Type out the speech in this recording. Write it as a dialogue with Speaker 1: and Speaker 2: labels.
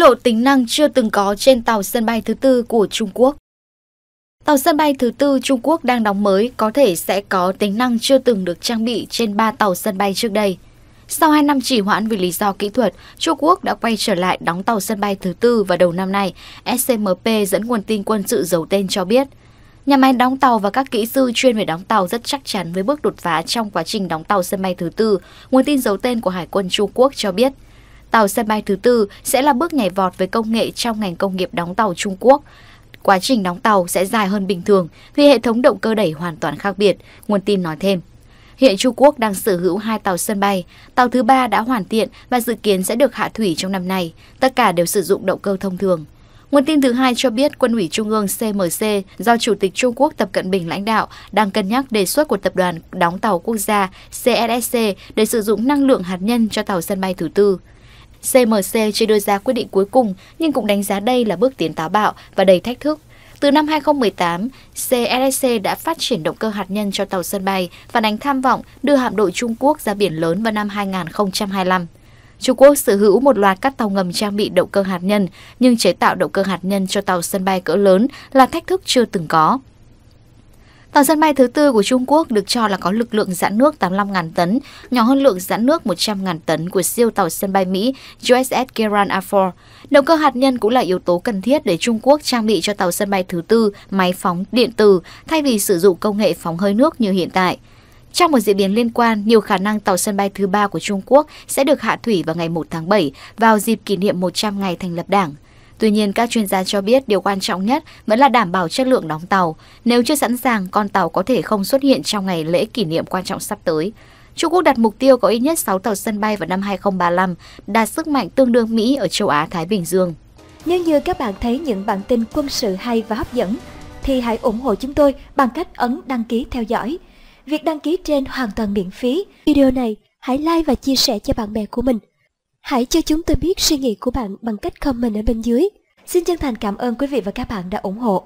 Speaker 1: lộ tính năng chưa từng có trên tàu sân bay thứ tư của Trung Quốc. Tàu sân bay thứ tư Trung Quốc đang đóng mới có thể sẽ có tính năng chưa từng được trang bị trên 3 tàu sân bay trước đây. Sau 2 năm trì hoãn vì lý do kỹ thuật, Trung Quốc đã quay trở lại đóng tàu sân bay thứ tư vào đầu năm nay, SCMP dẫn nguồn tin quân sự giấu tên cho biết. Nhà máy đóng tàu và các kỹ sư chuyên về đóng tàu rất chắc chắn với bước đột phá trong quá trình đóng tàu sân bay thứ tư, nguồn tin giấu tên của Hải quân Trung Quốc cho biết – Tàu sân bay thứ tư sẽ là bước nhảy vọt với công nghệ trong ngành công nghiệp đóng tàu Trung Quốc. Quá trình đóng tàu sẽ dài hơn bình thường vì hệ thống động cơ đẩy hoàn toàn khác biệt, nguồn tin nói thêm. Hiện Trung Quốc đang sở hữu hai tàu sân bay, tàu thứ ba đã hoàn thiện và dự kiến sẽ được hạ thủy trong năm nay, tất cả đều sử dụng động cơ thông thường. Nguồn tin thứ hai cho biết Quân ủy Trung ương CMC do Chủ tịch Trung Quốc Tập Cận Bình lãnh đạo đang cân nhắc đề xuất của Tập đoàn Đóng Tàu Quốc gia CSSC để sử dụng năng lượng hạt nhân cho tàu sân bay thứ tư. CMC chưa đưa ra quyết định cuối cùng nhưng cũng đánh giá đây là bước tiến táo bạo và đầy thách thức. Từ năm 2018, CSSC đã phát triển động cơ hạt nhân cho tàu sân bay và đánh tham vọng đưa hạm đội Trung Quốc ra biển lớn vào năm 2025. Trung Quốc sở hữu một loạt các tàu ngầm trang bị động cơ hạt nhân, nhưng chế tạo động cơ hạt nhân cho tàu sân bay cỡ lớn là thách thức chưa từng có. Tàu sân bay thứ tư của Trung Quốc được cho là có lực lượng giãn nước 85.000 tấn, nhỏ hơn lượng giãn nước 100.000 tấn của siêu tàu sân bay Mỹ USS Gerald A4. Động cơ hạt nhân cũng là yếu tố cần thiết để Trung Quốc trang bị cho tàu sân bay thứ tư máy phóng điện tử thay vì sử dụng công nghệ phóng hơi nước như hiện tại. Trong một diễn biến liên quan, nhiều khả năng tàu sân bay thứ ba của Trung Quốc sẽ được hạ thủy vào ngày 1 tháng 7 vào dịp kỷ niệm 100 ngày thành lập đảng. Tuy nhiên, các chuyên gia cho biết điều quan trọng nhất vẫn là đảm bảo chất lượng đóng tàu. Nếu chưa sẵn sàng, con tàu có thể không xuất hiện trong ngày lễ kỷ niệm quan trọng sắp tới. Trung Quốc đặt mục tiêu có ít nhất 6 tàu sân bay vào năm 2035, đạt sức mạnh tương đương Mỹ ở châu Á-Thái Bình Dương. Nếu như các bạn thấy những bản tin quân sự hay và hấp dẫn, thì hãy ủng hộ chúng tôi bằng cách ấn đăng ký theo dõi. Việc đăng ký trên hoàn toàn miễn phí. Video này hãy like và chia sẻ cho bạn bè của mình. Hãy cho chúng tôi biết suy nghĩ của bạn bằng cách comment ở bên dưới. Xin chân thành cảm ơn quý vị và các bạn đã ủng hộ.